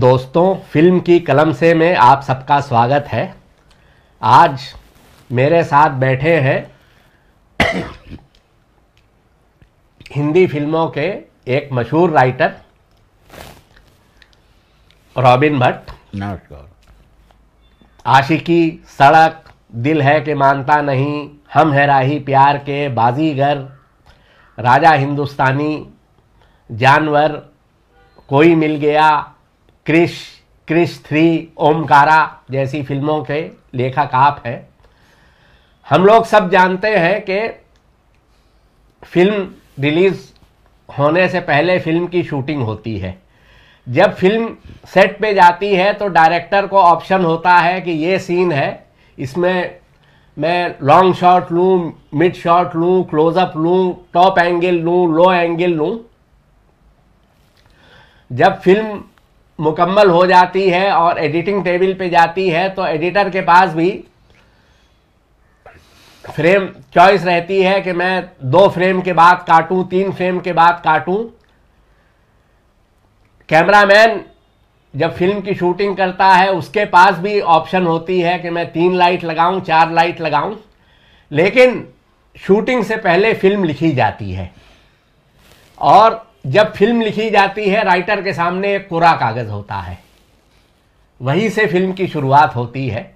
दोस्तों फिल्म की कलम से में आप सबका स्वागत है आज मेरे साथ बैठे हैं हिंदी फिल्मों के एक मशहूर राइटर रॉबिन भट्ट नमस्कार आशिकी सड़क दिल है कि मानता नहीं हम है राही प्यार के बाजीगर राजा हिंदुस्तानी जानवर कोई मिल गया क्रिश क्रिश थ्री ओमकारा जैसी फिल्मों के लेखक आप हैं हम लोग सब जानते हैं कि फिल्म रिलीज़ होने से पहले फिल्म की शूटिंग होती है जब फिल्म सेट पे जाती है तो डायरेक्टर को ऑप्शन होता है कि ये सीन है इसमें मैं लॉन्ग शॉट लूँ मिड शॉट लूँ क्लोजअप लूँ टॉप एंगल लूँ लो एंगल लूँ जब फिल्म मुकम्मल हो जाती है और एडिटिंग टेबल पे जाती है तो एडिटर के पास भी फ्रेम चॉइस रहती है कि मैं दो फ्रेम के बाद काटूं तीन फ्रेम के बाद काटूं कैमरामैन जब फिल्म की शूटिंग करता है उसके पास भी ऑप्शन होती है कि मैं तीन लाइट लगाऊं चार लाइट लगाऊं लेकिन शूटिंग से पहले फिल्म लिखी जाती है और जब फिल्म लिखी जाती है राइटर के सामने एक कोरा कागज़ होता है वहीं से फिल्म की शुरुआत होती है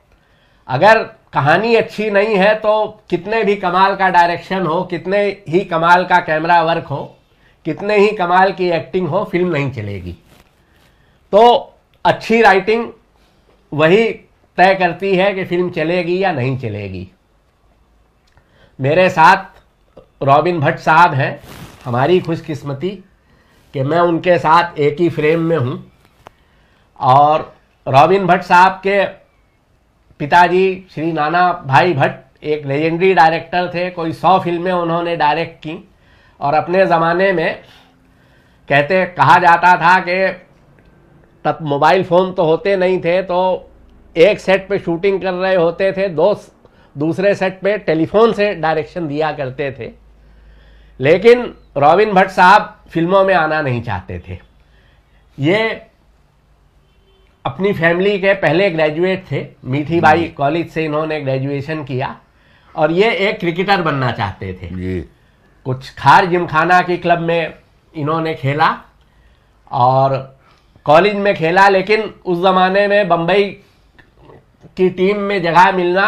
अगर कहानी अच्छी नहीं है तो कितने भी कमाल का डायरेक्शन हो कितने ही कमाल का कैमरा वर्क हो कितने ही कमाल की एक्टिंग हो फिल्म नहीं चलेगी तो अच्छी राइटिंग वही तय करती है कि फिल्म चलेगी या नहीं चलेगी मेरे साथ रॉबिन भट्ट साहब हैं हमारी खुशकिस्मती कि मैं उनके साथ एक ही फ्रेम में हूँ और रॉबिन भट्ट साहब के पिताजी श्री नाना भाई भट्ट एक लेजेंडरी डायरेक्टर थे कोई सौ फिल्में उन्होंने डायरेक्ट की और अपने ज़माने में कहते कहा जाता था कि तब मोबाइल फ़ोन तो होते नहीं थे तो एक सेट पे शूटिंग कर रहे होते थे दो दूसरे सेट पे टेलीफोन से डायरेक्शन दिया करते थे लेकिन रॉबिन भट्ट साहब फिल्मों में आना नहीं चाहते थे ये अपनी फैमिली के पहले ग्रेजुएट थे मीठी बाई हम्म। कॉलेज से इन्होंने ग्रेजुएशन किया और ये एक क्रिकेटर बनना चाहते थे कुछ खार जिमखाना के क्लब में इन्होंने खेला और कॉलेज में खेला लेकिन उस ज़माने में बम्बई की टीम में जगह मिलना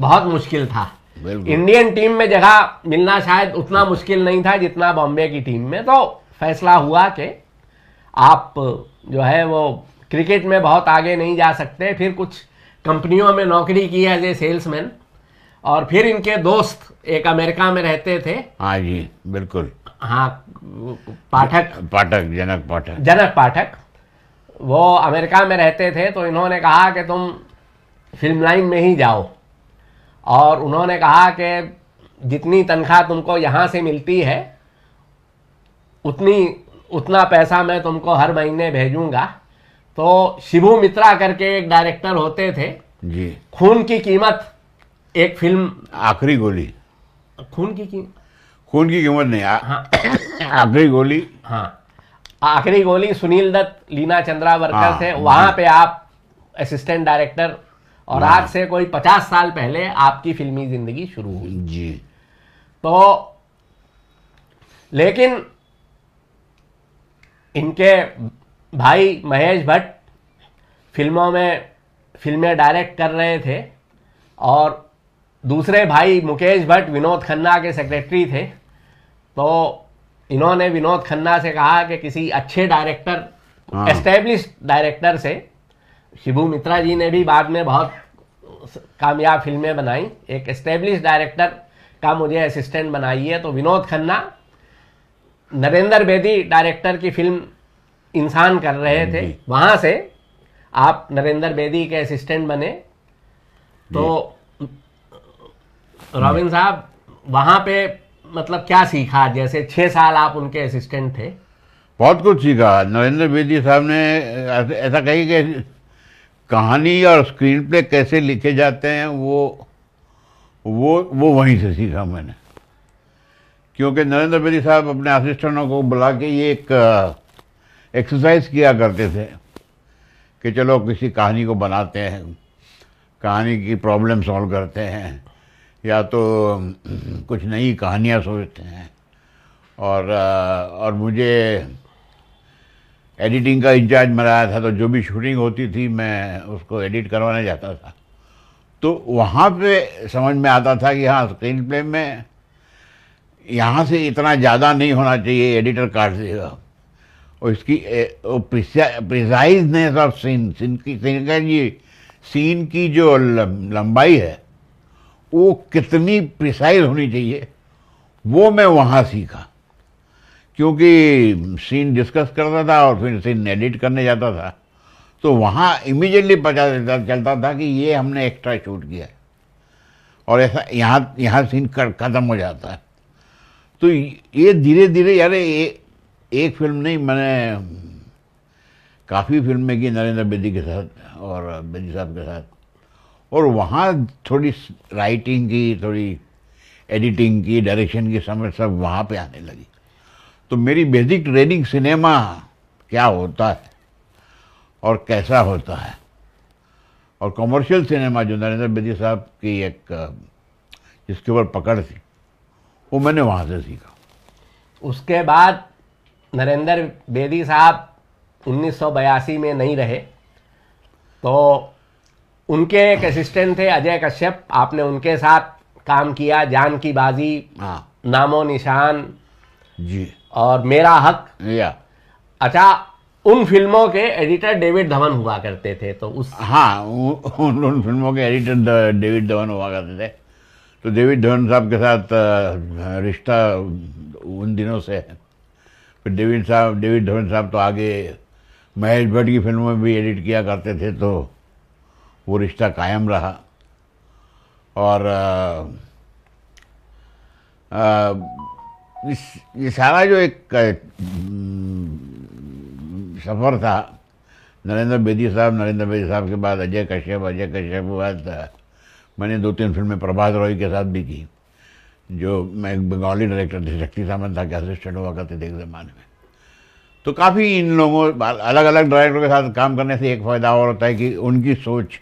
बहुत मुश्किल था इंडियन टीम में जगह मिलना शायद उतना मुश्किल नहीं था जितना बॉम्बे की टीम में तो फैसला हुआ कि आप जो है वो क्रिकेट में बहुत आगे नहीं जा सकते फिर कुछ कंपनियों में नौकरी की एज ए सेल्समैन और फिर इनके दोस्त एक अमेरिका में रहते थे हाँ जी बिल्कुल हाँ पाठक पाठक जनक पाठक जनक पाठक वो अमेरिका में रहते थे तो इन्होंने कहा कि तुम फिल्म लाइन में ही जाओ और उन्होंने कहा कि जितनी तनख्वाह तुमको यहाँ से मिलती है उतनी उतना पैसा मैं तुमको हर महीने भेजूंगा तो शिभू मित्रा करके एक डायरेक्टर होते थे जी खून की कीमत एक फिल्म आखिरी गोली खून की खून की कीमत नहीं हाँ आखिरी गोली हाँ आखिरी गोली सुनील दत्त लीना चंद्रावरकर हाँ, थे वहां पे आप असिस्टेंट डायरेक्टर और आज से कोई पचास साल पहले आपकी फिल्मी जिंदगी शुरू हुई जी तो लेकिन इनके भाई महेश भट्ट फिल्मों में फिल्में डायरेक्ट कर रहे थे और दूसरे भाई मुकेश भट्ट विनोद खन्ना के सेक्रेटरी थे तो इन्होंने विनोद खन्ना से कहा कि किसी अच्छे डायरेक्टर एस्टेब्लिश डायरेक्टर से शिबू मित्रा जी ने भी बाद में बहुत कामयाब फिल्में बनाई एक एस्टेब्लिश डायरेक्टर का मुझे असिस्टेंट बनाई है तो विनोद खन्ना नरेंद्र बेदी डायरेक्टर की फिल्म इंसान कर रहे थे वहाँ से आप नरेंद्र बेदी के असिस्टेंट बने तो रॉबिन साहब वहाँ पे मतलब क्या सीखा जैसे छः साल आप उनके असिस्टेंट थे बहुत कुछ सीखा नरेंद्र बेदी साहब ने ऐसा कही कि कहानी और स्क्रीन प्ले कैसे लिखे जाते हैं वो वो वो वहीं से सीखा मैंने क्योंकि नरेंद्र बेदी साहब अपने असिस्टेंटों को बुला के ये एक एक्सरसाइज किया करते थे कि चलो किसी कहानी को बनाते हैं कहानी की प्रॉब्लम सॉल्व करते हैं या तो कुछ नई कहानियाँ सोचते हैं और और मुझे एडिटिंग का इंचार्ज बनाया था तो जो भी शूटिंग होती थी मैं उसको एडिट करवाने जाता था तो वहाँ पे समझ में आता था कि हाँ स्क्रीन प्ले में यहाँ से इतना ज़्यादा नहीं होना चाहिए एडिटर काट से और इसकी प्रिसाइजनेस ऑफ सीन सीन की सीन का ये सीन की जो लंबाई है वो कितनी प्रिसाइज होनी चाहिए वो मैं वहाँ सीखा क्योंकि सीन डिस्कस करता था और फिर सीन एडिट करने जाता था तो वहाँ इमीडिएटली पता चलता था कि ये हमने एक्स्ट्रा शूट किया है और ऐसा यहाँ यहाँ सीन ख़त्म हो जाता है तो ये धीरे धीरे यार ये एक फिल्म नहीं मैंने काफ़ी फिल्में की नरेंद्र बेदी के साथ और बेदी साहब के साथ और वहाँ थोड़ी राइटिंग की थोड़ी एडिटिंग की डायरेक्शन की समझ सब वहाँ पे आने लगी तो मेरी बेसिक ट्रेनिंग सिनेमा क्या होता है और कैसा होता है और कमर्शियल सिनेमा जो नरेंद्र बेदी साहब की एक जिसके ऊपर पकड़ थी वो मैंने वहाँ से सीखा उसके बाद नरेंद्र बेदी साहब 1982 में नहीं रहे तो उनके एक असिस्टेंट थे अजय कश्यप आपने उनके साथ काम किया जान की बाजी हाँ नामो निशान जी और मेरा हक या अच्छा उन फिल्मों के एडिटर डेविड धवन हुआ करते थे तो उस हाँ उन उन फिल्मों के एडिटर डेविड धवन हुआ करते थे तो डेविड धवन साहब के साथ रिश्ता उन दिनों से है फिर डेविड साहब डेविड धवन साहब तो आगे महेश भट्ट की फिल्मों में भी एडिट किया करते थे तो वो रिश्ता कायम रहा और आ, आ, ये सारा जो एक सफ़र था नरेंद्र बेदी साहब नरेंद्र बेदी साहब के बाद अजय कश्यप अजय कश्यप के बाद मैंने दो तीन फिल्में प्रभात रॉय के साथ भी की जो मैं एक बंगाली डायरेक्टर थे शक्ति सामंत था के असिस्टेंट हुआ करते थे एक ज़माने में तो काफ़ी इन लोगों अलग अलग डायरेक्टर के साथ काम करने से एक फ़ायदा और होता है कि उनकी सोच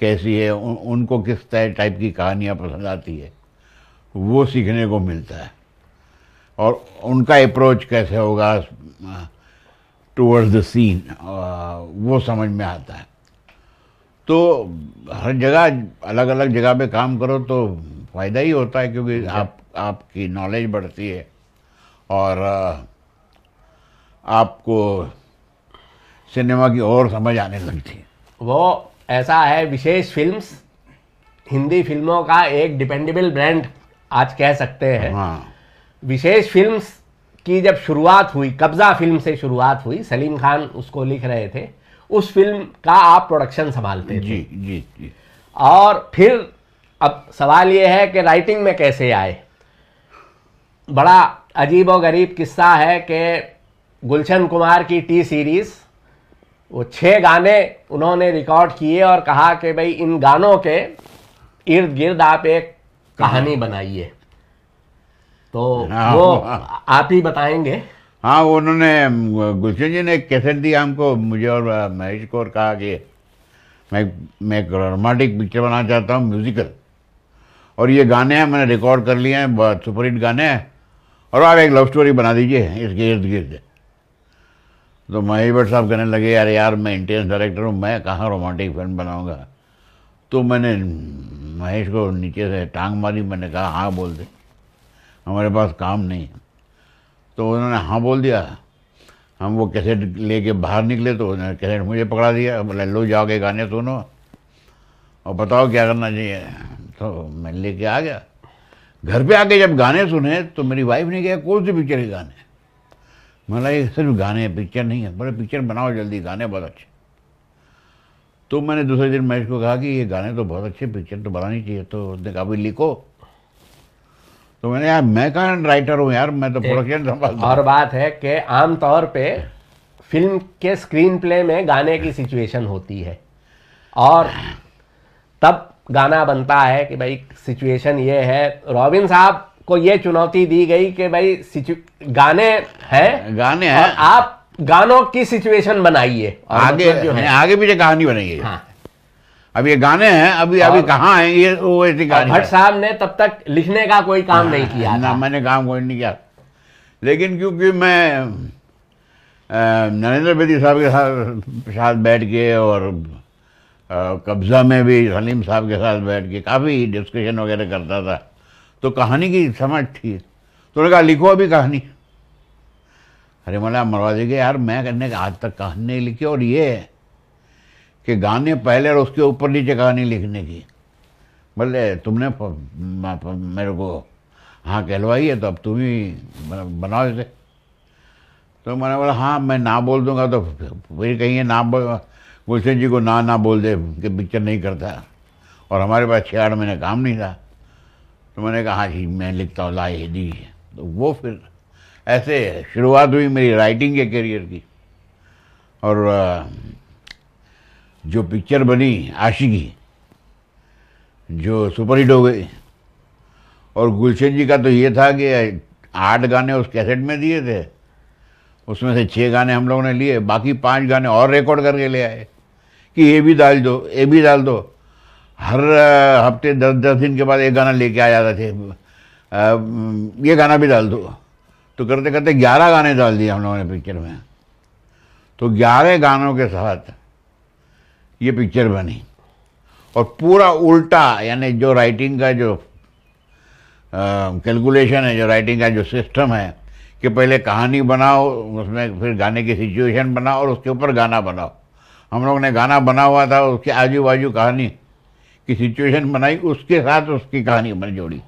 कैसी है उ, उनको किस टाइप की कहानियाँ पसंद आती है वो सीखने को मिलता है और उनका अप्रोच कैसे होगा टूवर्ड्स द सीन वो समझ में आता है तो हर जगह अलग अलग जगह पे काम करो तो फ़ायदा ही होता है क्योंकि आप आपकी नॉलेज बढ़ती है और आपको सिनेमा की और समझ आने लगती है वो ऐसा है विशेष फिल्म्स हिंदी फिल्मों का एक डिपेंडेबल ब्रांड आज कह सकते हैं हाँ विशेष फिल्म्स की जब शुरुआत हुई कब्ज़ा फिल्म से शुरुआत हुई सलीम खान उसको लिख रहे थे उस फिल्म का आप प्रोडक्शन संभालते थे जी जी जी और फिर अब सवाल ये है कि राइटिंग में कैसे आए बड़ा अजीब और गरीब किस्सा है कि गुलशन कुमार की टी सीरीज़ वो छः गाने उन्होंने रिकॉर्ड किए और कहा कि भाई इन गानों के इर्द गिर्द आप एक कहानी हाँ। बनाइए तो हाँ, वो आप ही बताएंगे हाँ उन्होंने गुलशन जी ने कैसेट दिया हमको मुझे और महेश को और कहा कि मैं मैं एक रोमांटिक पिक्चर बनाना चाहता हूँ म्यूजिकल और ये गाने हैं मैंने रिकॉर्ड कर लिए हैं बहुत सुपरहिट गाने हैं और आप एक लव स्टोरी बना दीजिए इसके इर्द गिर्द तो महेश भट्ट साहब कहने लगे यार यार मैं इंटेन्स डायरेक्टर हूँ मैं कहाँ रोमांटिक फिल्म बनाऊँगा तो मैंने महेश को नीचे से टांग मारी मैंने कहा हाँ बोल दे हमारे पास काम नहीं है तो उन्होंने हाँ बोल दिया हम वो कैसेट लेके बाहर निकले तो उन्होंने कैसेट मुझे पकड़ा दिया बोले लो जाओगे गाने सुनो और बताओ क्या करना चाहिए तो मैं लेके आ गया घर पे आके जब गाने सुने तो मेरी वाइफ ने कहा कौन सी पिक्चर के गाने मैं ये सिर्फ गाने पिक्चर नहीं है बोले पिक्चर बनाओ जल्दी गाने बहुत अच्छे तो मैंने दूसरे दिन महेश को कहा कि ये गाने तो बहुत अच्छे पिक्चर तो बनानी चाहिए तो उसने कहा भी लिखो तो मैंने यार मैं कहा राइटर हूँ यार मैं तो प्रोडक्शन संभालता और बात है कि आमतौर पे फिल्म के स्क्रीन प्ले में गाने की सिचुएशन होती है और तब गाना बनता है कि भाई सिचुएशन ये है रॉबिन साहब को ये चुनौती दी गई कि भाई गाने हैं गाने हैं आप गानों की सिचुएशन बनाइए आगे मतलब जो है आगे भी कहानी बनाइए हाँ अब ये गाने हैं अभी अभी कहाँ हैं ये वो ऐसी कहानी भट्ट साहब ने तब तक लिखने का कोई काम नहीं किया ना मैंने काम कोई नहीं किया लेकिन क्योंकि मैं नरेंद्र बेदी साहब के साथ साथ बैठ के और कब्जा में भी सलीम साहब के साथ बैठ के काफ़ी डिस्कशन वगैरह करता था तो कहानी की समझ थी तो उन्होंने कहा लिखो अभी कहानी अरे मला मरवा दे यार मैं करने का आज तक कहानी नहीं लिखी और ये कि गाने पहले और उसके ऊपर नीचे कहानी लिखने की बोले तुमने मेरे को हाँ कहलवाई है तो अब तुम ही बनाओ इसे तो मैंने बोला हाँ मैं ना बोल दूंगा तो फिर कहीं ना गुलशन जी को ना ना बोल दे कि पिक्चर नहीं करता और हमारे पास छः आठ महीने काम नहीं था तो मैंने कहा हाँ जी मैं लिखता हूँ लाई दी तो वो फिर ऐसे शुरुआत हुई मेरी राइटिंग के करियर की और जो पिक्चर बनी आशिकी जो सुपरहिट हो गई और गुलशन जी का तो ये था कि आठ गाने उस कैसेट में दिए थे उसमें से छः गाने हम लोगों ने लिए बाकी पांच गाने और रिकॉर्ड करके ले आए कि ये भी डाल दो ये भी डाल दो हर हफ्ते दस दस दिन के बाद एक गाना लेके आ जाते थे ये गाना भी डाल दो तो करते करते ग्यारह गाने डाल दिए हम लोगों ने पिक्चर में तो ग्यारह गानों के साथ ये पिक्चर बनी और पूरा उल्टा यानी जो राइटिंग का जो कैलकुलेशन है जो राइटिंग का जो सिस्टम है कि पहले कहानी बनाओ उसमें फिर गाने की सिचुएशन बनाओ और उसके ऊपर गाना बनाओ हम लोग ने गाना बना हुआ था उसके आजू बाजू कहानी की सिचुएशन बनाई उसके साथ उसकी कहानी बन जोड़ी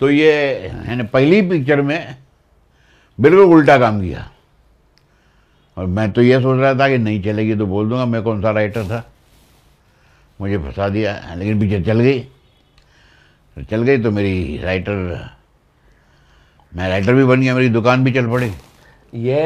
तो ये यानी पहली पिक्चर में बिल्कुल उल्टा काम किया और मैं तो ये सोच रहा था कि नहीं चलेगी तो बोल दूंगा मैं कौन सा राइटर था मुझे फंसा दिया लेकिन पीछे चल गई तो चल गई तो मेरी राइटर मैं राइटर भी बन गया मेरी दुकान भी चल पड़ी ये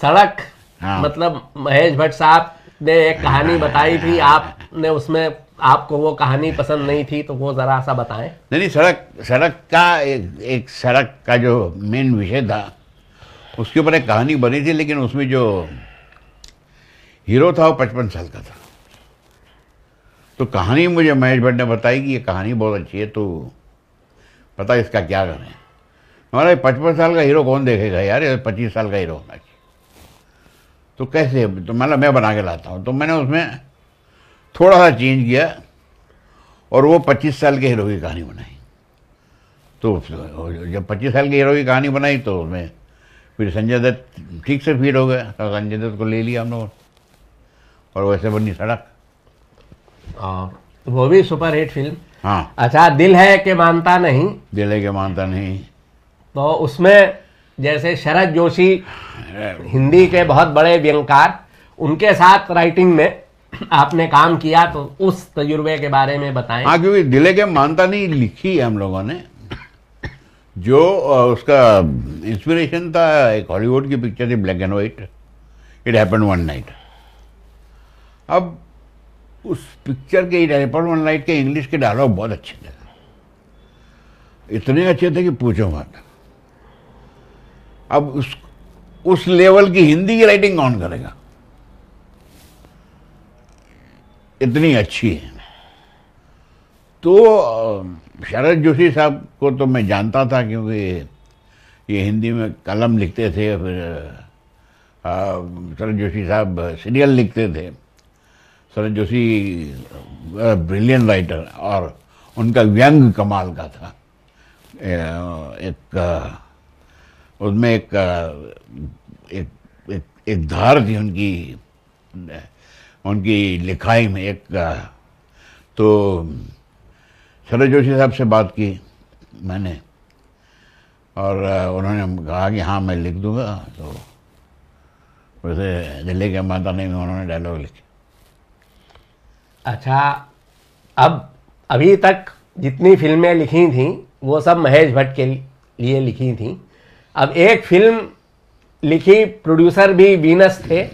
सड़क हाँ। मतलब महेश भट्ट साहब ने एक कहानी हाँ। बताई थी आपने उसमें आपको वो कहानी पसंद नहीं थी तो वो ज़रा सा बताएं नहीं नहीं सड़क सड़क का एक एक सड़क का जो मेन विषय था उसके ऊपर एक कहानी बनी थी लेकिन उसमें जो हीरो था वो पचपन साल का था तो कहानी मुझे महेश भट्ट ने बताई कि ये कहानी बहुत अच्छी है तो पता इसका क्या करें हमारा पचपन साल का हीरो कौन देखेगा यार ये पच्चीस साल का हीरो होना चाहिए तो कैसे तो मतलब मैं बना के लाता हूँ तो मैंने उसमें थोड़ा सा चेंज किया और वो पच्चीस साल के हीरो की कहानी बनाई तो जब पच्चीस साल के हीरो की कहानी बनाई तो उसमें फिर संजय दत्त ठीक से फिर हो गए तो संजय दत्त को ले लिया हम लोग और वैसे बनी सड़क हाँ, तो वो भी सुपर हिट फिल्म हाँ अच्छा दिल है कि मानता नहीं दिल है के मानता नहीं तो उसमें जैसे शरद जोशी हिंदी के बहुत बड़े व्यंकार उनके साथ राइटिंग में आपने काम किया तो उस तजुर्बे के बारे में बताएं हाँ क्योंकि दिले के मानता नहीं लिखी है हम लोगों ने जो उसका इंस्पिरेशन था एक हॉलीवुड की पिक्चर थी black and white it happen one night अब उस पिक्चर के इट हैपन वन नाइट के इंग्लिश के डायलॉग बहुत अच्छे थे इतने अच्छे थे कि पूछो मत अब उस उस लेवल की हिंदी की राइटिंग कौन करेगा इतनी अच्छी है तो शरद जोशी साहब को तो मैं जानता था क्योंकि ये हिंदी में कलम लिखते थे फिर शरद जोशी साहब सीरियल लिखते थे शरद जोशी ब्रिलियन राइटर और उनका व्यंग कमाल का था एक उसमें एक एक एक, एक धार थी उनकी उनकी लिखाई में एक तो शरद जोशी साहब से बात की मैंने और उन्होंने कहा कि हाँ मैं लिख दूंगा तो वैसे दिल्ली के माता ने उन्होंने डायलॉग लिखे अच्छा अब अभी तक जितनी फिल्में लिखी थी वो सब महेश भट्ट के लिए लिखी थी अब एक फिल्म लिखी प्रोड्यूसर भी वीनस थे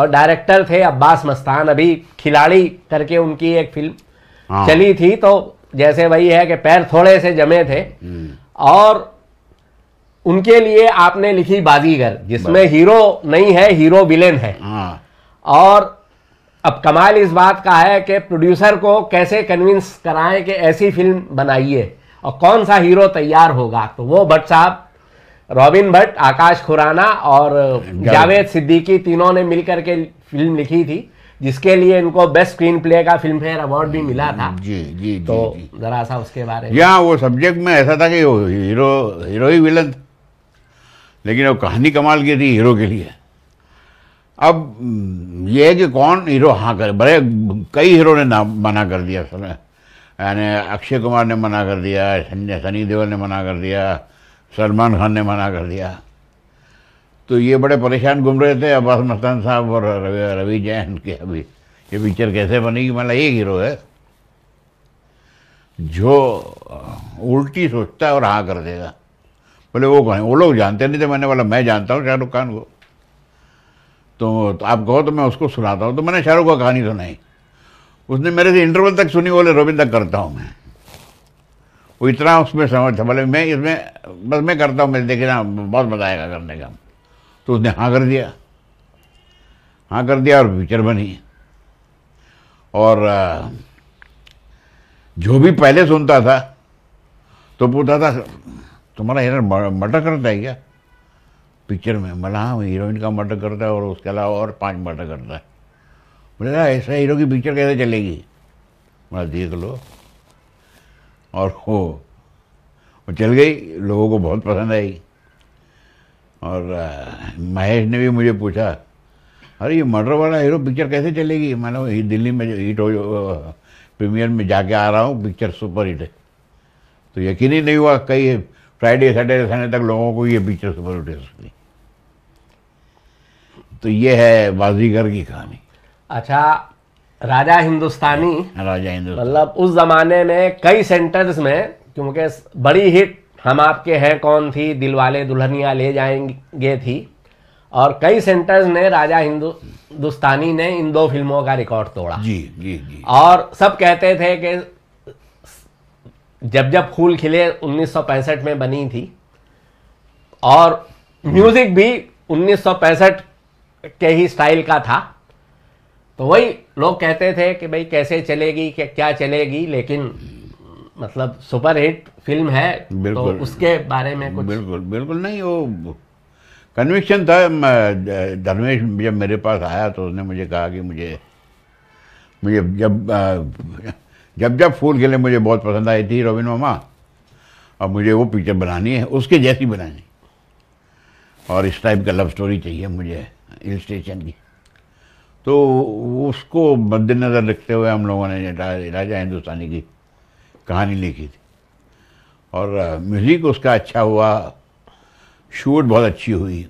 और डायरेक्टर थे अब्बास मस्तान अभी खिलाड़ी करके उनकी एक फिल्म हाँ। चली थी तो जैसे वही है कि पैर थोड़े से जमे थे हम्म। और उनके लिए आपने लिखी बाजीगर जिसमें हीरो नहीं है हीरो विलेन है हाँ। और अब कमाल इस बात का है कि प्रोड्यूसर को कैसे कन्विंस कराएं कि ऐसी फिल्म बनाइए और कौन सा हीरो तैयार होगा तो वो भट्ट साहब रॉबिन भट्ट आकाश खुराना और जावेद सिद्दीकी तीनों ने मिलकर के फिल्म लिखी थी जिसके लिए इनको बेस्ट स्क्रीन प्ले का फिल्म फेयर अवार्ड भी मिला था जी जी तो जरा सा उसके बारे में यहाँ वो सब्जेक्ट में ऐसा था कि हीरो हीरो ही विलन लेकिन वो कहानी कमाल की थी हीरो के लिए अब हम्म, ये है कि कौन हीरो हाँ कर बड़े कई हीरो ने ना मना कर दिया सर यानी अक्षय कुमार ने मना कर दिया सनी देओल ने मना कर दिया सलमान खान ने मना कर दिया तो ये बड़े परेशान घूम रहे थे अब्बास मस्तान साहब और रवि रवि जैन के अभी ये पिक्चर कैसे बनेगी मतलब एक हीरो है जो उल्टी सोचता है और हाँ कर देगा बोले वो कहें वो लोग जानते नहीं थे मैंने बोला मैं जानता हूँ शाहरुख खान को तो, तो आप कहो तो मैं उसको सुनाता हूँ तो मैंने शाहरुख का कहानी सुनाई उसने मेरे से इंटरवल तक सुनी बोले रोबिन तक करता हूँ मैं वो इतना उसमें समझ था बोले मैं इसमें बस मैं करता हूँ मैं देखना हाँ, बहुत मजा आएगा करने का तो उसने हाँ कर दिया हाँ कर दिया और पिक्चर बनी और जो भी पहले सुनता था तो पूछता था तुम्हारा हीरो मर्डर करता है क्या पिक्चर में बोला हाँ हीरोइन का मर्डर करता है और उसके अलावा और पांच मर्डर करता है बोला हाँ, ऐसा हीरो की पिक्चर कैसे चलेगी बोला देख लो और हो वो चल गई लोगों को बहुत पसंद आई और महेश ने भी मुझे पूछा अरे ये मर्डर वाला हीरो पिक्चर कैसे चलेगी मानो ये दिल्ली में जो हिट हो प्रीमियर में जाके आ रहा हूँ पिक्चर सुपर हिट है तो यकीन ही नहीं हुआ कई फ्राइडे सैटरडे संडे तक लोगों को ये पिक्चर सुपर हिट है सकती तो ये है बाजीगर की कहानी अच्छा राजा हिंदुस्तानी राजा हिंदुस्तानी मतलब उस जमाने में कई सेंटर्स में क्योंकि बड़ी हिट हम आपके हैं कौन थी दिल वाले दुल्हनिया ले जाएंगे थी और कई सेंटर्स ने राजा हिंदुस्तानी ने इन दो फिल्मों का रिकॉर्ड तोड़ा जी जी जी और सब कहते थे कि जब जब फूल खिले 1965 में बनी थी और म्यूजिक भी 1965 के ही स्टाइल का था तो वही लोग कहते थे कि भाई कैसे चलेगी क्या क्या चलेगी लेकिन मतलब सुपर हिट फिल्म है तो उसके बारे में कुछ बिल्कुल बिल्कुल नहीं वो कन्विक्शन था धर्मेश जब मेरे पास आया तो उसने मुझे कहा कि मुझे मुझे जब जब जब फूल लिए मुझे बहुत पसंद आई थी रोबिन मामा और मुझे वो पिक्चर बनानी है उसके जैसी बनानी और इस टाइप का लव स्टोरी चाहिए मुझे हिल स्टेशन की तो उसको मद्देनज़र रखते हुए हम लोगों ने राजा हिंदुस्तानी की कहानी लिखी थी और म्यूज़िक उसका अच्छा हुआ शूट बहुत अच्छी हुई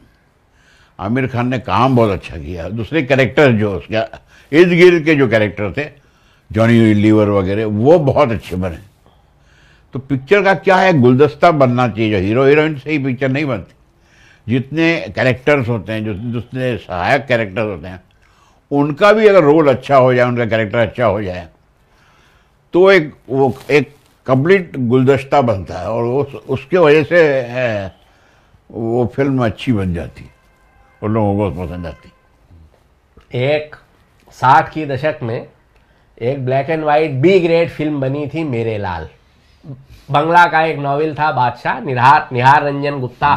आमिर खान ने काम बहुत अच्छा किया दूसरे कैरेक्टर जो उसका इर्द गिर्द के जो कैरेक्टर थे जॉनी लीवर वगैरह वो बहुत अच्छे बने तो पिक्चर का क्या है गुलदस्ता बनना चाहिए जो हीरो हीरोइन से ही पिक्चर नहीं बनती जितने कैरेक्टर्स होते हैं जो जितने सहायक कैरेक्टर्स होते हैं उनका भी अगर रोल अच्छा हो जाए उनका कैरेक्टर अच्छा हो जाए तो एक वो एक कंप्लीट गुलदस्ता बनता है और उस, उसके वजह से वो फिल्म अच्छी बन जाती और लोगों को पसंद आती एक साठ की दशक में एक black and white B grade film बनी थी मेरे लाल बंगला का एक नॉवेल था बादशाह निहार निहार रंजन गुप्ता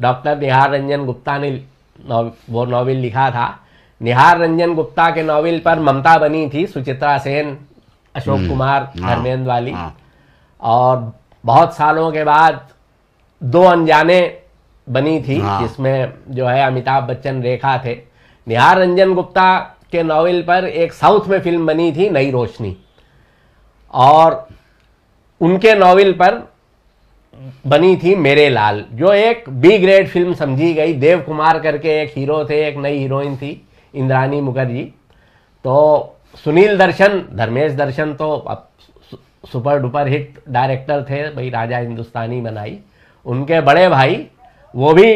डॉक्टर हाँ निहार रंजन गुप्ता ने वो नॉवेल लिखा था निहार रंजन गुप्ता के नॉवेल पर ममता बनी थी सुचित्रा सेन अशोक हम्म। कुमार हाँ। धर्मेंद्र वाली हाँ। और बहुत सालों के बाद दो अनजाने बनी थी हाँ। जिसमें जो है अमिताभ बच्चन रेखा थे निहार रंजन गुप्ता के नावल पर एक साउथ में फिल्म बनी थी नई रोशनी और उनके नावल पर बनी थी मेरे लाल जो एक बी ग्रेड फिल्म समझी गई देव कुमार करके एक हीरो थे एक नई हीरोइन थी इंद्रानी मुखर्जी तो सुनील दर्शन धर्मेश दर्शन तो अब सुपर डुपर हिट डायरेक्टर थे भाई राजा हिंदुस्तानी बनाई उनके बड़े भाई वो भी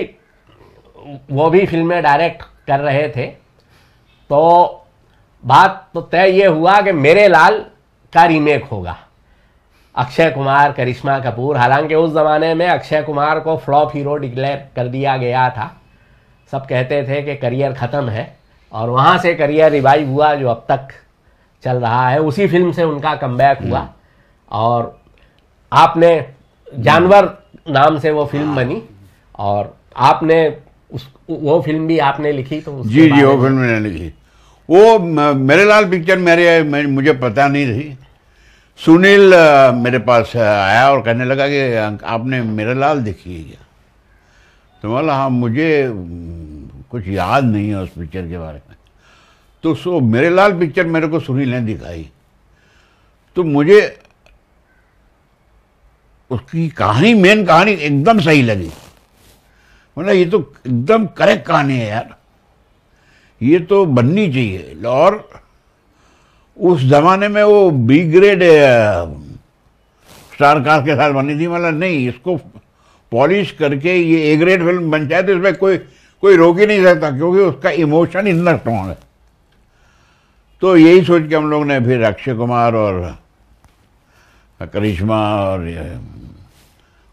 वो भी फिल्में डायरेक्ट कर रहे थे तो बात तो तय ये हुआ कि मेरे लाल का रीमेक होगा अक्षय कुमार करिश्मा कपूर हालांकि उस ज़माने में अक्षय कुमार को फ्लॉप हीरो डिक्लेयर कर दिया गया था सब कहते थे कि करियर ख़त्म है और वहाँ से करियर रिवाइव हुआ जो अब तक चल रहा है उसी फिल्म से उनका कम हुआ और आपने जानवर नाम से वो फिल्म बनी और आपने उस वो फिल्म भी आपने लिखी तो जी जी वो फिल्म मैंने लिखी वो मेरे लाल पिक्चर मेरे मुझे पता नहीं थी सुनील मेरे पास आया और कहने लगा कि आपने मेरे लाल देखी है क्या तो बोला हाँ मुझे कुछ याद नहीं है उस पिक्चर के बारे में तो सो मेरे लाल पिक्चर मेरे को सुनील ने दिखाई तो मुझे उसकी कहानी मेन कहानी एकदम सही लगी मतलब ये तो एकदम करेक्ट कहानी है यार ये तो बननी चाहिए और उस जमाने में वो बी ग्रेड स्टार कास्ट के साथ बनी थी मतलब नहीं इसको पॉलिश करके ये ए ग्रेड फिल्म बन जाए तो इसमें कोई कोई रोक ही नहीं सकता क्योंकि उसका इमोशन इतना स्ट्रॉन्ग है तो यही सोच के हम लोग ने फिर अक्षय कुमार और करिश्मा और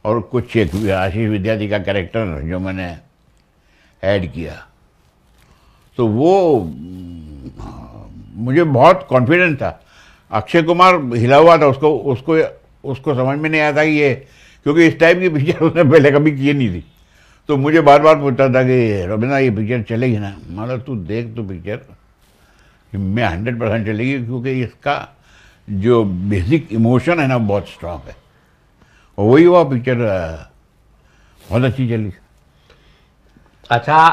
और कुछ एक आशीष विद्यार्थी का कैरेक्टर जो मैंने ऐड किया तो वो हम्म, मुझे बहुत कॉन्फिडेंस था अक्षय कुमार हिला हुआ था उसको उसको उसको समझ में नहीं आता कि ये क्योंकि इस टाइप की पिक्चर उसने पहले कभी की नहीं थी तो मुझे बार बार पूछता था कि रविंद्र ये पिक्चर चलेगी ना मतलब तू देख तो पिक्चर मैं हंड्रेड परसेंट चलेगी क्योंकि इसका जो बेसिक इमोशन है ना बहुत स्ट्रांग है और वही वो पिक्चर बहुत अच्छी चली अच्छा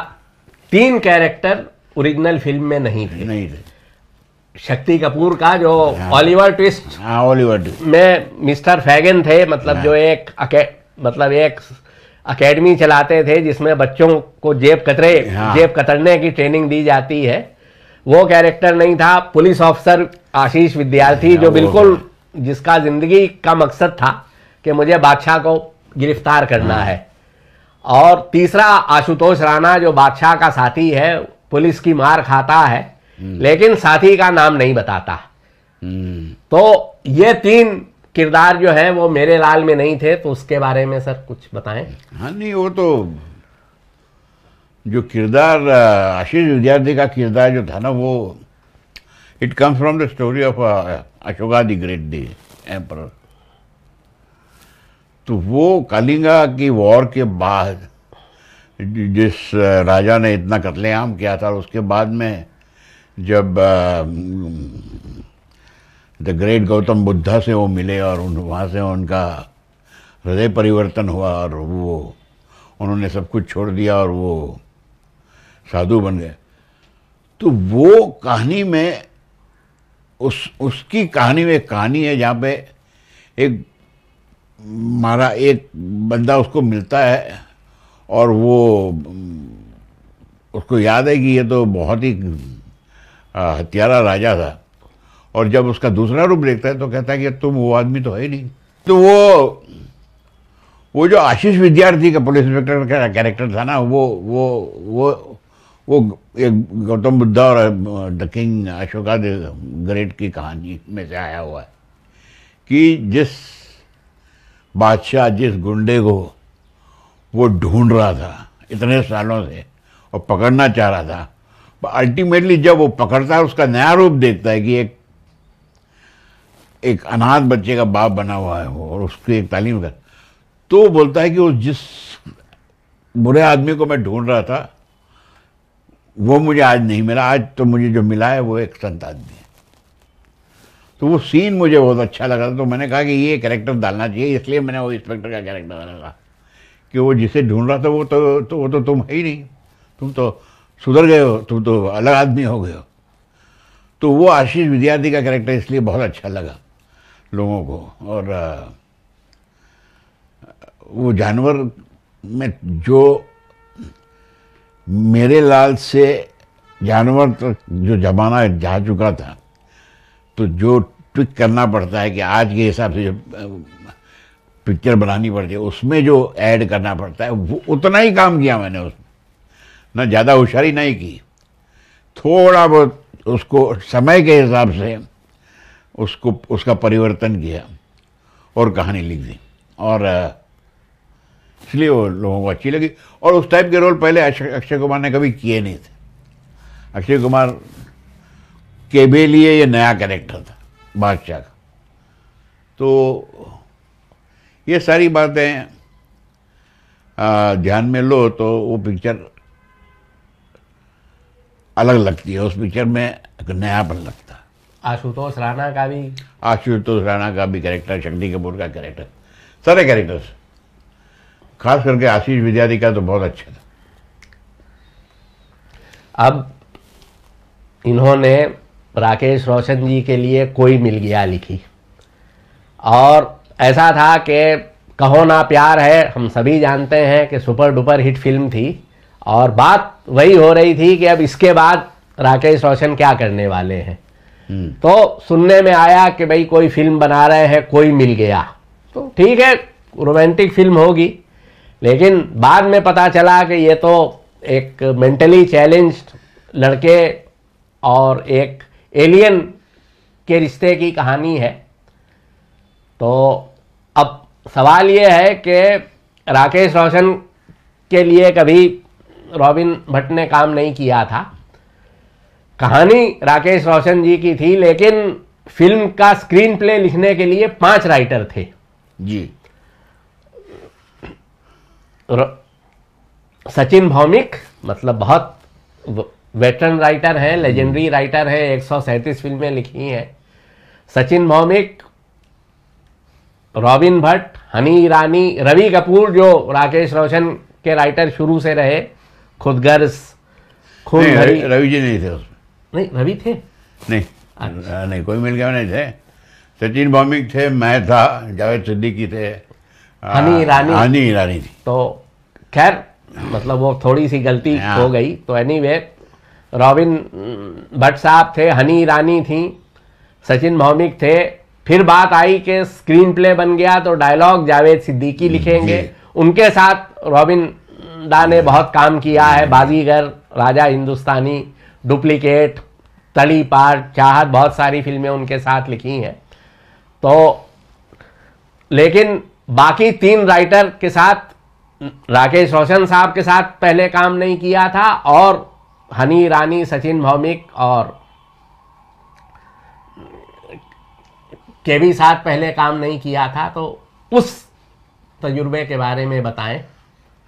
तीन कैरेक्टर ओरिजिनल फिल्म में नहीं थे नहीं थे शक्ति कपूर का जो ओलिवर ट्विस्ट ओलिवर ट्विस्ट में मिस्टर फैगन थे मतलब जो हाँ। एक मतलब एक अकेडमी चलाते थे जिसमें बच्चों को जेब कतरे हाँ। जेब कतरने की ट्रेनिंग दी जाती है वो कैरेक्टर नहीं था पुलिस ऑफिसर आशीष विद्यार्थी जो बिल्कुल जिसका जिंदगी का मकसद था कि मुझे बादशाह को गिरफ्तार करना हाँ। है और तीसरा आशुतोष राणा जो बादशाह का साथी है पुलिस की मार खाता है हम्म। लेकिन साथी का नाम नहीं बताता हम्म। तो ये तीन किरदार जो है वो मेरे लाल में नहीं थे तो उसके बारे में सर कुछ बताएं हाँ नहीं वो तो जो किरदार आशीष विद्यार्थी का किरदार जो था ना वो it comes from the story of Ashoka the great the emperor तो वो कलिंगा की वॉर के बाद जिस राजा ने इतना कत्लेआम किया था उसके बाद में जब द ग्रेट गौतम बुद्धा से वो मिले और उन वहाँ से उनका हृदय परिवर्तन हुआ और वो उन्होंने सब कुछ छोड़ दिया और वो साधु बन गए तो वो कहानी में उस उसकी कहानी में कहानी है जहाँ पे एक मारा एक बंदा उसको मिलता है और वो उसको याद है कि ये तो बहुत ही हत्यारा राजा था और जब उसका दूसरा रूप देखता है तो कहता है कि तुम वो आदमी तो है ही नहीं तो वो वो जो आशीष विद्यार्थी का पुलिस इंस्पेक्टर का कैरेक्टर था ना वो वो वो वो एक गौतम बुद्धा और the king Ashoka the great की कहानी में से आया हुआ है कि जिस बादशाह जिस गुंडे को वो ढूंढ रहा था इतने सालों से और पकड़ना चाह रहा था पर अल्टीमेटली जब वो पकड़ता है उसका नया रूप देखता है कि एक एक अनाथ बच्चे का बाप बना हुआ है वो और उसकी एक तालीम कर तो बोलता है कि वो जिस बुरे आदमी को मैं ढूंढ रहा था वो मुझे आज नहीं मिला आज तो मुझे जो मिला है वो एक संत आदमी है तो वो सीन मुझे बहुत अच्छा लगा था तो मैंने कहा कि ये कैरेक्टर डालना चाहिए इसलिए मैंने वो इंस्पेक्टर का कैरेक्टर डाला कि वो जिसे ढूंढ रहा था वो तो, तो वो तो तुम है ही नहीं तुम तो सुधर गए हो तुम तो अलग आदमी हो गए हो तो वो आशीष विद्यार्थी का कैरेक्टर इसलिए बहुत अच्छा लगा लोगों को और वो जानवर में जो मेरे लाल से जानवर तक तो जो ज़माना जा चुका था तो जो ट्विक करना पड़ता है कि आज के हिसाब से जो पिक्चर बनानी पड़ती है उसमें जो ऐड करना पड़ता है वो उतना ही काम किया मैंने उसमें ना ज़्यादा होशियारी नहीं की थोड़ा बहुत उसको समय के हिसाब से उसको उसका परिवर्तन किया और कहानी लिख दी और इसलिए वो लोगों को अच्छी लगी और उस टाइप के रोल पहले अक्षय कुमार ने कभी किए नहीं थे अक्षय कुमार के भी लिए ये नया कैरेक्टर था बादशाह का तो ये सारी बातें ध्यान में लो तो वो पिक्चर अलग लगती है उस पिक्चर में एक नयापन लगता है आशुतोष राणा का भी आशुतोष राणा का भी कैरेक्टर शक्ति कपूर का कैरेक्टर सारे कैरेक्टर्स खास करके आशीष विद्यादी का तो बहुत अच्छा था अब इन्होंने राकेश रोशन जी के लिए कोई मिल गया लिखी और ऐसा था कि कहो ना प्यार है हम सभी जानते हैं कि सुपर डुपर हिट फिल्म थी और बात वही हो रही थी कि अब इसके बाद राकेश रोशन क्या करने वाले हैं हम्म। तो सुनने में आया कि भाई कोई फिल्म बना रहे हैं कोई मिल गया तो ठीक है रोमांटिक फिल्म होगी लेकिन बाद में पता चला कि ये तो एक मेंटली चैलेंज लड़के और एक एलियन के रिश्ते की कहानी है तो अब सवाल ये है कि राकेश रोशन के लिए कभी रॉबिन भट्ट ने काम नहीं किया था कहानी राकेश रोशन जी की थी लेकिन फिल्म का स्क्रीन प्ले लिखने के लिए पांच राइटर थे जी सचिन भौमिक मतलब बहुत वेटरन राइटर हैं लेजेंडरी राइटर हम्म। हैं एक सौ सैंतीस फिल्में लिखी हैं सचिन भौमिक रॉबिन भट्ट हनी ईरानी रवि कपूर जो राकेश रोशन के राइटर शुरू से रहे खुदगर्ज खुद रवि जी नहीं थे उसमें नहीं रवि थे नहीं अच्छा। नहीं कोई मिल गया नहीं थे सचिन भौमिक थे मैं था जावेद सिद्दीकी थे हाँ, हनी ईरानी हनी ईरानी थी तो खैर मतलब वो थोड़ी सी गलती हाँ। हो गई तो एनी anyway, रॉबिन भट्ट साहब थे हनी ईरानी थी सचिन भौमिक थे फिर बात आई कि स्क्रीन प्ले बन गया तो डायलॉग जावेद सिद्दीकी लिखेंगे उनके साथ रॉबिन दा ने बहुत काम किया है बाजीगर राजा हिंदुस्तानी डुप्लीकेट तली पार चाहत बहुत सारी फिल्में उनके साथ लिखी हैं तो लेकिन बाकी तीन राइटर के साथ राकेश रोशन साहब के साथ पहले काम नहीं किया था और हनी रानी सचिन भौमिक और के भी साथ पहले काम नहीं किया था तो उस तजुर्बे के बारे में बताएं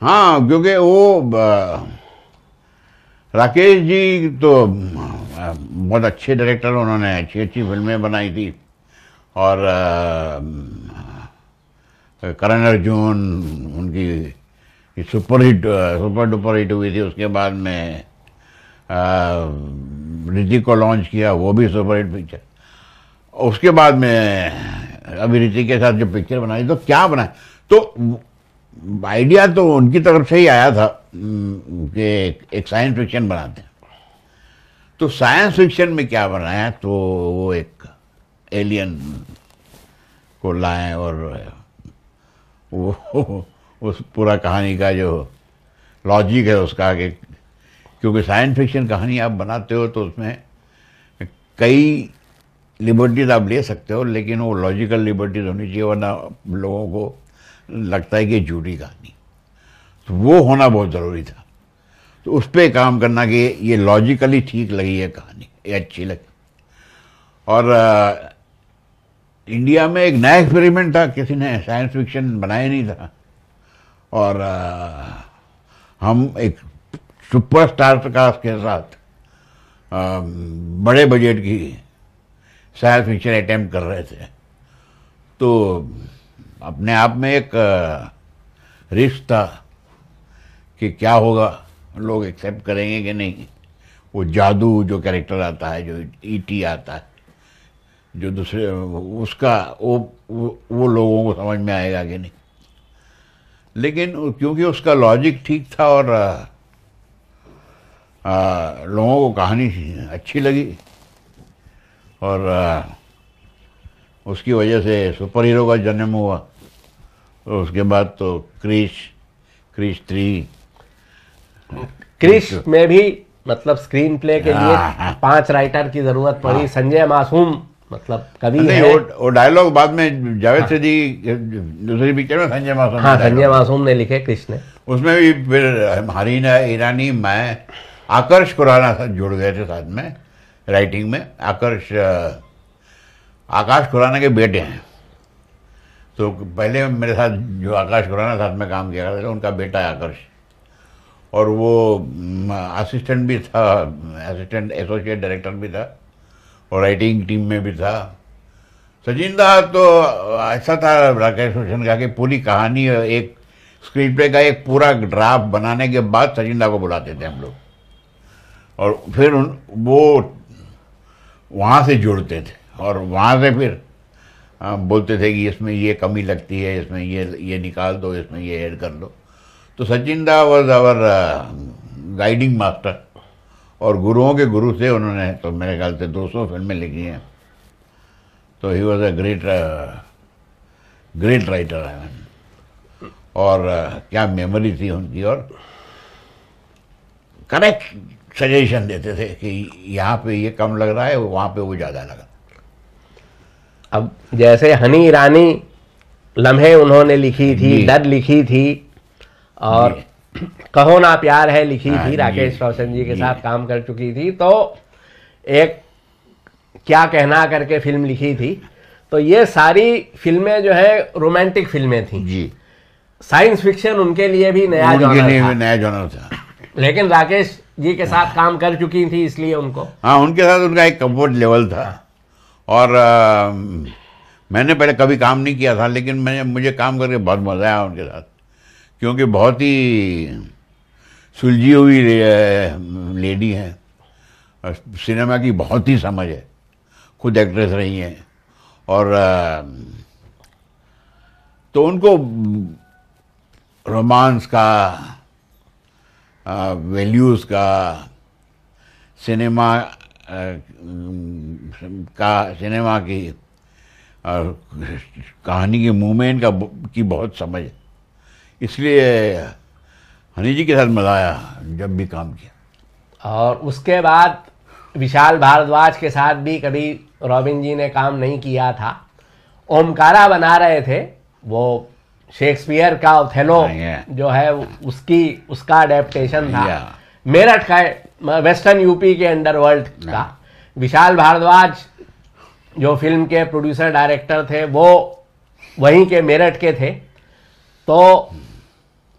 हाँ क्योंकि वो राकेश जी तो बहुत अच्छे डायरेक्टर उन्होंने अच्छी अच्छी फिल्में बनाई थी और आ, करण अर्जुन उनकी super hit super duper hit हुई थी उसके बाद में ऋतिक को लॉन्च किया वो भी सुपर हिट पिक्चर उसके बाद में अभी ऋतिक के साथ जो पिक्चर बनाई तो क्या बनाए तो आइडिया तो उनकी तरफ से ही आया था कि एक साइंस फिक्शन बनाते हैं तो साइंस फिक्शन में क्या बनाया तो वो एक एलियन को लाएं और वो उस पूरा कहानी का जो लॉजिक है उसका कि क्योंकि साइंस फिक्शन कहानी आप बनाते हो तो उसमें कई लिबर्टीज आप ले सकते हो लेकिन वो लॉजिकल लिबर्टीज होनी चाहिए वरना लोगों को लगता है कि झूठी कहानी तो वो होना बहुत ज़रूरी था तो उस पर काम करना कि ये लॉजिकली ठीक लगी है कहानी ये अच्छी लगी और इंडिया में एक नया एक्सपेरिमेंट था किसी ने साइंस फिक्शन बनाया नहीं था और आ, हम एक सुपरस्टार कास्ट के साथ आ, बड़े बजट की साइंस फिक्शन अटैम्प्ट कर रहे थे तो अपने आप में एक रिस्क था कि क्या होगा लोग एक्सेप्ट करेंगे कि नहीं वो जादू जो कैरेक्टर आता है जो ईटी e आता है जो दूसरे उसका वो वो लोगों को समझ में आएगा कि नहीं लेकिन क्योंकि उसका लॉजिक ठीक था और आ, आ, लोगों को कहानी अच्छी लगी और आ, उसकी वजह से सुपर हीरो का जन्म हुआ तो उसके बाद तो क्रिश क्रिश थ्री क्रिश तो- में भी मतलब स्क्रीन प्ले के लिए हाँ। पांच राइटर की जरूरत पड़ी हाँ। संजय मासूम मतलब कभी नहीं वो, वो डायलॉग बाद में जावेद हाँ, जी दूसरी पिक्चर में संजय मासूम हाँ संजय मासूम ने लिखे कृष्ण उसमें भी फिर हरीना ईरानी मैं आकर्ष खुराना जुड़ गए थे साथ में राइटिंग में आकर्ष आकाश खुराना के बेटे हैं तो पहले मेरे साथ जो आकाश खुराना साथ में काम किया करते थे उनका बेटा है आकर्ष और वो असिस्टेंट भी था असिस्टेंट एसोसिएट डायरेक्टर भी था और राइटिंग टीम में भी था सचिन दा तो ऐसा था राकेश रोशन का कि पूरी कहानी एक स्क्रीन प्ले का एक पूरा ड्राफ्ट बनाने के बाद सचिन दा को बुलाते थे हम लोग और फिर उन वो वहाँ से जुड़ते थे और वहाँ से फिर हाँ, बोलते थे कि इसमें ये कमी लगती है इसमें ये ये निकाल दो इसमें ये ऐड कर दो तो सचिन दा वॉज आवर गाइडिंग मास्टर और गुरुओं के गुरु थे उन्होंने तो मेरे ख्याल से दो सौ फिल्में लिखी हैं तो he was a great great writer है और uh, क्या मेमोरी थी उनकी और करेक्ट सजेशन देते थे कि यहाँ पे ये कम लग रहा है वहाँ पे वो ज़्यादा लगा अब जैसे हनी ईरानी लम्हे उन्होंने लिखी थी डर लिखी थी और कहो ना प्यार है लिखी हाँ थी राकेश रोशन जी के साथ काम कर चुकी थी तो एक क्या कहना करके फिल्म लिखी थी तो ये सारी फिल्में जो है रोमांटिक फिल्में थी जी साइंस फिक्शन उनके लिए भी नया जॉनर नया जॉनर था लेकिन राकेश जी के साथ हाँ। काम कर चुकी थी इसलिए उनको हाँ उनके साथ उनका एक कम्फर्ट लेवल था और आ, मैंने पहले कभी काम नहीं किया था लेकिन मैंने मुझे काम करके बहुत मज़ा आया उनके साथ क्योंकि बहुत ही सुलझी हुई लेडी हैं और सिनेमा की बहुत ही समझ है खुद एक्ट्रेस रही हैं और तो उनको रोमांस का वैल्यूज़ का सिनेमा का सिनेमा की कहानी के मूवमेंट का की बहुत समझ है इसलिए हनी जी के साथ मजा आया जब भी काम किया और उसके बाद विशाल भारद्वाज के साथ भी कभी रॉबिन जी ने काम नहीं किया था ओमकारा बना रहे थे वो शेक्सपियर का ओथेलो जो है उसकी उसका अडेप्टेशन था मेरठ का वेस्टर्न यूपी के अंडरवर्ल्ड का विशाल भारद्वाज जो फिल्म के प्रोड्यूसर डायरेक्टर थे वो वहीं के मेरठ के थे तो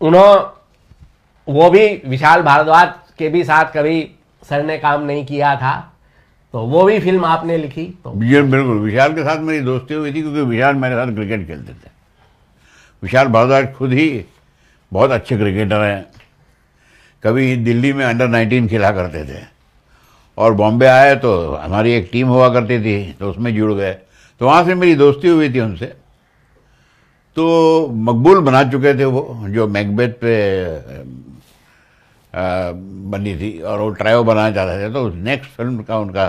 उन्होंने वो भी विशाल भारद्वाज के भी साथ कभी सर ने काम नहीं किया था तो वो भी फिल्म आपने लिखी तो जी बिल्कुल विशाल के साथ मेरी दोस्ती हुई थी क्योंकि विशाल मेरे साथ क्रिकेट खेलते थे विशाल भारद्वाज खुद ही बहुत अच्छे क्रिकेटर हैं कभी दिल्ली में अंडर 19 खेला करते थे और बॉम्बे आए तो हमारी एक टीम हुआ करती थी तो उसमें जुड़ गए तो वहाँ से मेरी दोस्ती हुई थी उनसे तो मकबूल बना चुके थे वो जो मैकबेथ पे बनी थी और वो ट्रायो बनाना चाहते थे तो नेक्स्ट फिल्म का उनका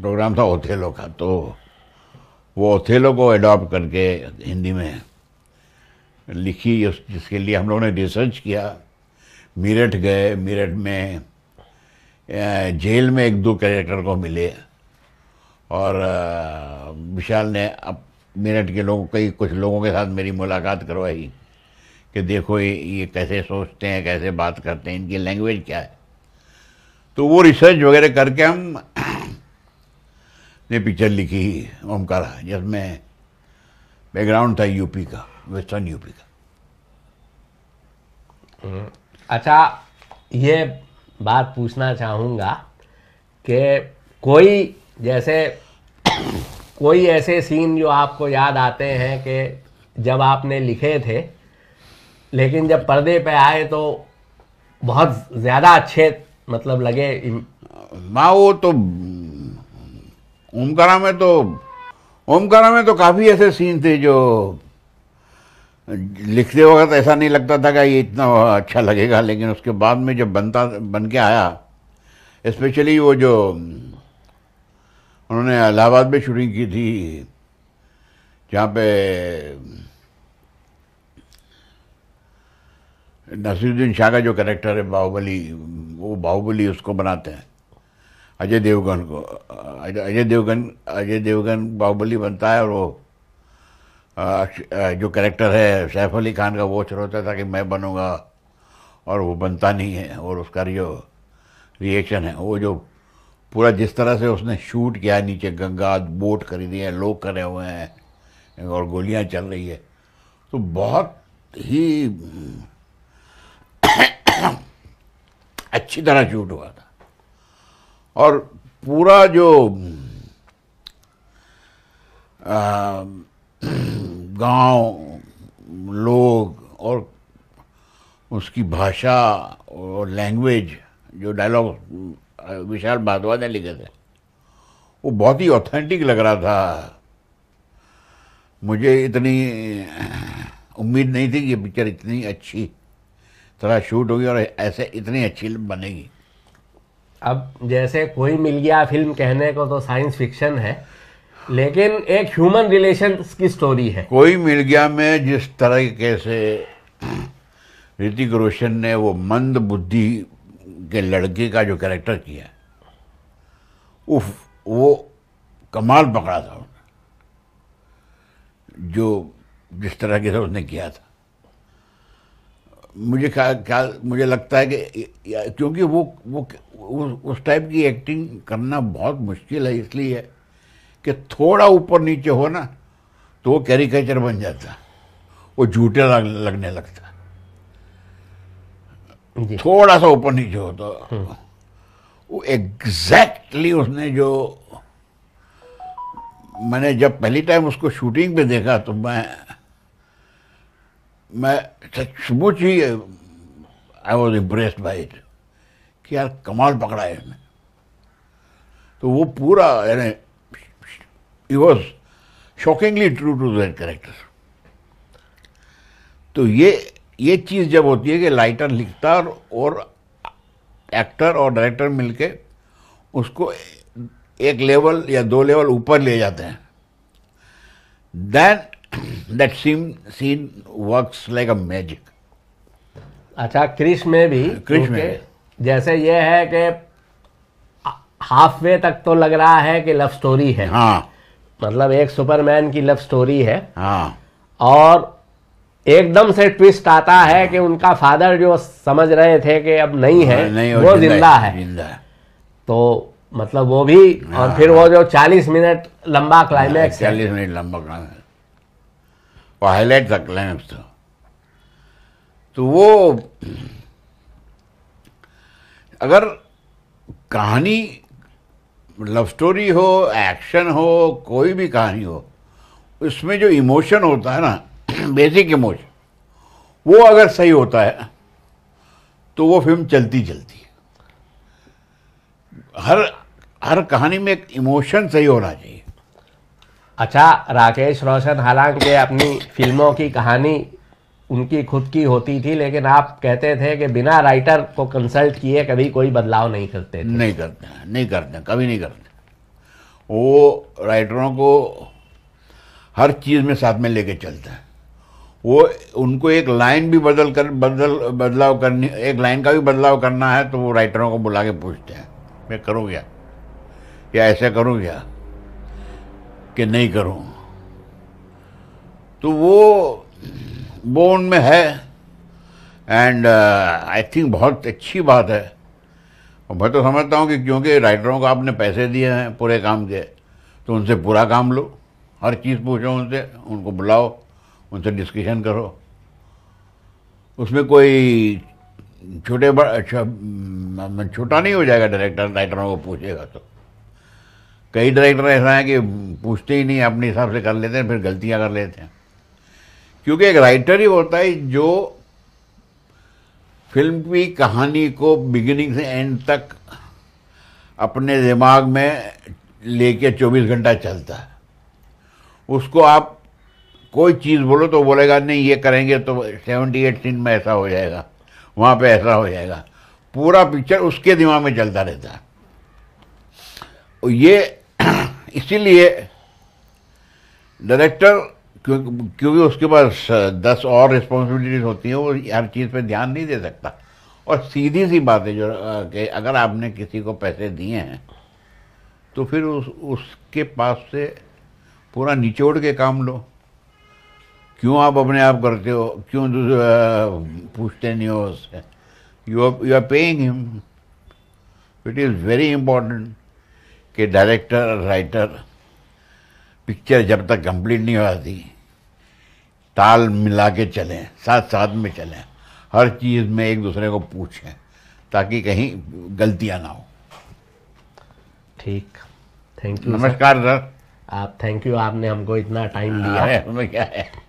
प्रोग्राम था ओथेलो का तो वो ओथेलो को एडॉप्ट करके हिंदी में लिखी जिसके लिए हम लोगों ने रिसर्च किया मीरठ गए मीरठ में जेल में एक दो कैरेक्टर को मिले और विशाल ने अब मेरठ के लोग कई कुछ लोगों के साथ मेरी मुलाकात करवाई कि देखो ये ये कैसे सोचते हैं कैसे बात करते हैं इनकी लैंग्वेज क्या है तो वो रिसर्च वगैरह करके हम ने पिक्चर लिखी ओमकार जिसमें बैकग्राउंड था यूपी का वेस्टर्न यूपी का हम्म। अच्छा ये बात पूछना चाहूँगा कि कोई जैसे कोई ऐसे सीन जो आपको याद आते हैं कि जब आपने लिखे थे लेकिन जब पर्दे पे आए तो बहुत ज़्यादा अच्छे मतलब लगे ना वो तो ओमकारा में तो ओमकारा में तो काफ़ी ऐसे सीन थे जो लिखते वक्त ऐसा नहीं लगता था कि ये इतना अच्छा लगेगा लेकिन उसके बाद में जब बनता बन के आया स्पेशली वो जो उन्होंने इलाहाबाद में शूटिंग की थी जहाँ पे नसीरुद्दीन शाह का जो करेक्टर है बाहुबली वो बाहुबली उसको बनाते हैं अजय देवगन को अजय देवगन अजय देवगन बाहुबली बनता है और वो जो करेक्टर है सैफ अली खान का वो होता था कि मैं बनूँगा और वो बनता नहीं है और उसका जो रिएक्शन है वो जो पूरा जिस तरह से उसने शूट किया है नीचे गंगा बोट खरीदी है लोग करे हुए हैं और गोलियां चल रही है तो बहुत ही अच्छी तरह शूट हुआ था और पूरा जो गांव लोग और उसकी भाषा और लैंग्वेज जो डायलॉग विशाल भारद्वाज ने लिखे थे वो बहुत ही ऑथेंटिक लग रहा था मुझे इतनी उम्मीद नहीं थी कि ये पिक्चर इतनी अच्छी तरह शूट होगी और ऐसे इतनी अच्छी बनेगी अब जैसे कोई मिल गया फिल्म कहने को तो साइंस फिक्शन है लेकिन एक ह्यूमन रिलेशन की स्टोरी है कोई मिल गया में जिस तरीके से ऋतिक रोशन ने वो मंद बुद्धि के लड़के का जो कैरेक्टर किया उफ वो कमाल पकड़ा था उन्होंने जो जिस तरह के उसने किया था मुझे क्या क्या मुझे लगता है कि क्योंकि वो वो उस टाइप की एक्टिंग करना बहुत मुश्किल है इसलिए कि थोड़ा ऊपर नीचे हो ना तो वो कैरिकेचर बन जाता वो झूठे लगने लगता थोड़ा सा ऊपर नीचे होता वो एग्जैक्टली उसने जो मैंने जब पहली टाइम उसको शूटिंग पे देखा तो मैं मैं सचमुच ही I was impressed by it कि यार कमाल पकड़ा है इसने तो वो पूरा यानी was shockingly true to that character तो ये ये चीज़ जब होती है कि लाइटर लिखता और, और एक्टर और डायरेक्टर मिलके उसको एक लेवल या दो लेवल ऊपर ले जाते हैं then that seem scene works like a magic अच्छा क्रिश में भी क्रिश में जैसे ये है कि हाफ वे तक तो लग रहा है कि लव स्टोरी है हाँ मतलब एक सुपरमैन की लव स्टोरी है हाँ और एकदम से ट्विस्ट आता है कि उनका फादर जो समझ रहे थे कि अब नहीं है हाँ, नहीं वो जिंदा है तो मतलब वो भी और फिर वो हाँ। जो 40 मिनट लंबा क्लाइमैक्स चालीस मिनट लंबा क्लाइमैक्स हाँ, वो हाईलाइट था क्लाइमैक्स तो तो वो अगर कहानी लव स्टोरी हो एक्शन हो कोई भी कहानी हो उसमें जो इमोशन होता है ना बेसिक इमोशन वो अगर सही होता है तो वो फिल्म चलती चलती है हर हर कहानी में एक इमोशन सही होना चाहिए अच्छा राकेश रोशन हालांकि अपनी फिल्मों की कहानी उनकी खुद की होती थी लेकिन आप कहते थे कि बिना राइटर को कंसल्ट किए कभी कोई बदलाव नहीं करते थे। नहीं करते नहीं करते कभी नहीं करते वो राइटरों को हर चीज़ में साथ में लेके चलते हैं वो उनको एक लाइन भी बदल कर बदल बदलाव करनी एक लाइन का भी बदलाव करना है तो वो राइटरों को बुला के पूछते हैं मैं करूँ क्या या ऐसा करूँ क्या कि नहीं करूँ तो वो वो उनमें है एंड आई थिंक बहुत अच्छी बात है और मैं तो समझता हूँ कि क्योंकि राइटरों को आपने पैसे दिए हैं पूरे काम के तो उनसे पूरा काम लो हर चीज़ पूछो उनसे उनको बुलाओ उनसे डिस्कशन करो उसमें कोई छोटे बड़ा अच्छा, छोटा नहीं हो जाएगा डायरेक्टर राइटरों को पूछेगा तो कई डायरेक्टर ऐसा हैं कि पूछते ही नहीं अपने हिसाब से कर लेते हैं फिर गलतियां कर लेते हैं क्योंकि एक राइटर ही होता है जो फिल्म की कहानी को बिगिनिंग से एंड तक अपने दिमाग में लेके 24 घंटा चलता है उसको आप कोई चीज़ बोलो तो बोलेगा नहीं ये करेंगे तो सेवेंटी एट सीन में ऐसा हो जाएगा वहाँ पे ऐसा हो जाएगा पूरा पिक्चर उसके दिमाग में चलता रहता है ये इसीलिए डायरेक्टर क्योंकि क्योंकि उसके पास दस और रिस्पॉन्सिबिलिटीज होती हैं वो हर चीज़ पे ध्यान नहीं दे सकता और सीधी सी बात है जो कि अगर आपने किसी को पैसे दिए हैं तो फिर उस उसके पास से पूरा निचोड़ के काम लो क्यों आप अपने आप करते हो क्यों पूछते नहीं हो उससे you are you are paying him it is very important कि डायरेक्टर राइटर पिक्चर जब तक कंप्लीट नहीं होती ताल मिला के चलें साथ साथ में चलें हर चीज़ में एक दूसरे को पूछें ताकि कहीं गलतियां ना हो ठीक थैंक यू नमस्कार सर आप थैंक यू आपने हमको इतना टाइम दिया है क्या है